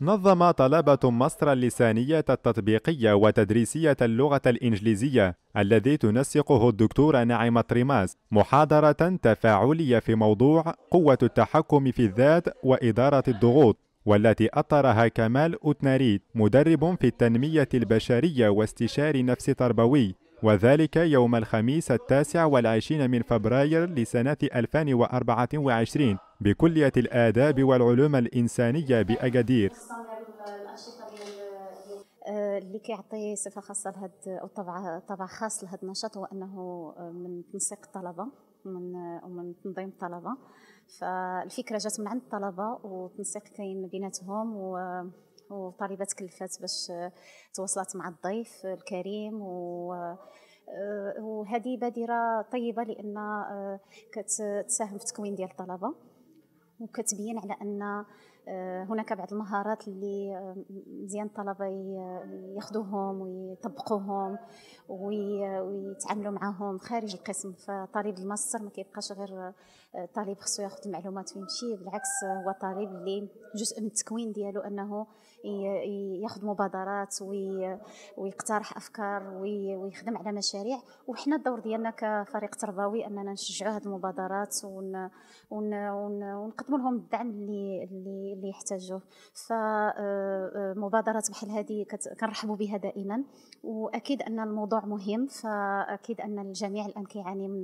نظم طلبة مصر اللسانية التطبيقية وتدريسية اللغة الإنجليزية الذي تنسقه الدكتورة نعمة ريماس محاضرة تفاعلية في موضوع قوة التحكم في الذات وإدارة الضغوط والتي أطرها كمال أوتناريت مدرب في التنمية البشرية واستشاري نفس تربوي وذلك يوم الخميس التاسع والعشرين من فبراير لسنة 2024 بكلية الآداب والعلوم الإنسانية بأكادير اللي آه، كيعطي صفه خاصه لهاد او طبع طبع خاص لهاد النشاط هو انه من تنسيق الطلبه ومن ومن تنظيم الطلبه فالفكره جات من عند الطلبه وتنسيق كاين بيناتهم الطالبة تكلفات باش آه، تواصلت مع الضيف الكريم و آه، وهذه بادره طيبه لان آه، كتساهم في التكوين ديال الطلبه وكتبين على ان هناك بعض المهارات اللي مزيان الطلبه ياخذوهم ويطبقوهم ويتعاملوا معاهم خارج القسم فطالب الماستر ما كيبقاش غير الطالب خصو ياخذ المعلومات ويمشي بالعكس هو طالب اللي جزء من التكوين ديالو انه ياخذ مبادرات ويقترح افكار ويخدم على مشاريع وحنا الدور ديالنا كفريق تربوي اننا نشجعوا هذه المبادرات ونقدموا لهم الدعم اللي اللي يحتاجوه فمبادرات آه، آه، بحال هذه كنرحبوا بها دائما واكيد ان الموضوع مهم فاكيد ان الجميع الان كيعاني من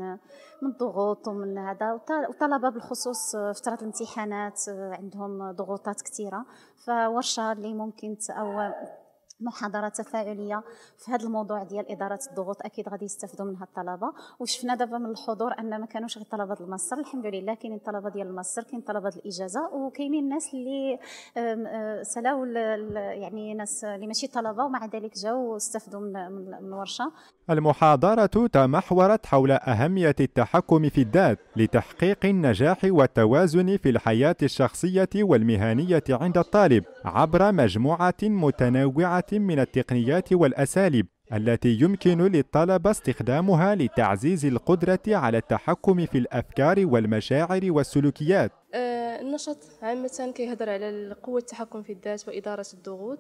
من الضغوط ومن هذا الطلبه بالخصوص آه، فتره الامتحانات آه، عندهم ضغوطات كثيره فورشه اللي ممكن او محاضره تفاعليه في هذا الموضوع ديال اداره الضغوط اكيد غادي يستفدوا منها الطلبه وشفنا دابا من الحضور ان ما كانوش غير طلبه المصر الحمد لله كاينين طلبه ديال المصر كاين طلبه الاجازه وكاينين الناس اللي سلاو يعني ناس اللي ماشي طلبه ومع ذلك جاو واستفدوا من الورشه المحاضره تمحورت حول اهميه التحكم في الذات لتحقيق النجاح والتوازن في الحياه الشخصيه والمهنيه عند الطالب عبر مجموعه متنوعه من التقنيات والأساليب التي يمكن للطلبة استخدامها لتعزيز القدرة على التحكم في الأفكار والمشاعر والسلوكيات أه، النشاط عامة كيهضر على قوة التحكم في الذات وإدارة الضغوط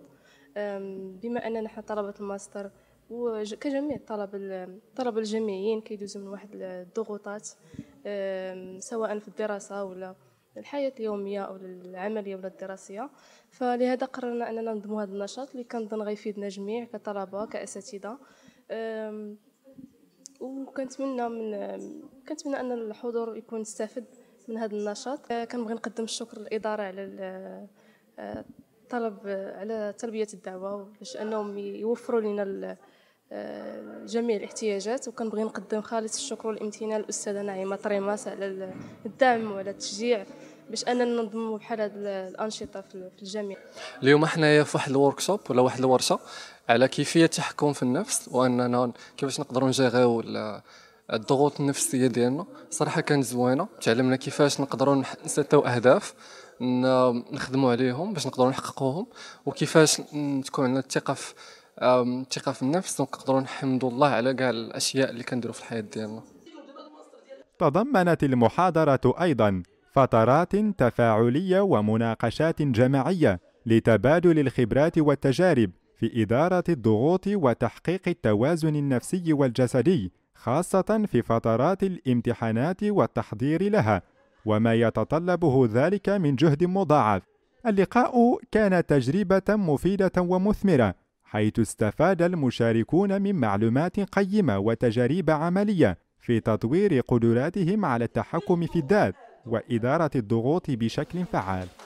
أه، بما أننا نحن طلبة الماستر وكجميع الطلبة الطلبة الجامعيين كيدوزوا من واحد الضغوطات أه، سواء في الدراسة ولا للحياة اليومية أو للعملية ولا الدراسية فلهذا قررنا أننا نضموا هذا النشاط اللي كنظن غيفيدنا جميع كطلبة كأساتذة وكنتمنى من كنتمنى أن الحضور يكون استفد من هذا النشاط أه، كنبغي نقدم الشكر للإدارة على أه، طلب على تلبية الدعوة باش أنهم يوفروا لنا جميع الاحتياجات وكنبغي نقدم خالص الشكر والامتنان للاستاذه نعيمه طريماس على الدعم وعلى التشجيع باش اننا ننظموا بحال هذه الانشطه في الجميع اليوم حنايا في واحد الوركشوب ولا واحد الورشه على كيفيه التحكم في النفس واننا كيفاش نقدروا نجيغيو الضغوط النفسيه ديالنا صراحه كانت زوينه تعلمنا كيفاش نقدروا نسيتو اهداف نخدموا عليهم باش نقدروا نحققوهم وكيفاش تكون عندنا الثقه في الثقه في النفس ونقدروا نحمدوا الله على كاع الاشياء اللي كنديروا في الحياه ديالنا تضمنت المحاضره ايضا فترات تفاعليه ومناقشات جماعيه لتبادل الخبرات والتجارب في اداره الضغوط وتحقيق التوازن النفسي والجسدي خاصه في فترات الامتحانات والتحضير لها وما يتطلبه ذلك من جهد مضاعف اللقاء كان تجربه مفيده ومثمره حيث استفاد المشاركون من معلومات قيمة وتجارب عملية في تطوير قدراتهم على التحكم في الذات وإدارة الضغوط بشكل فعال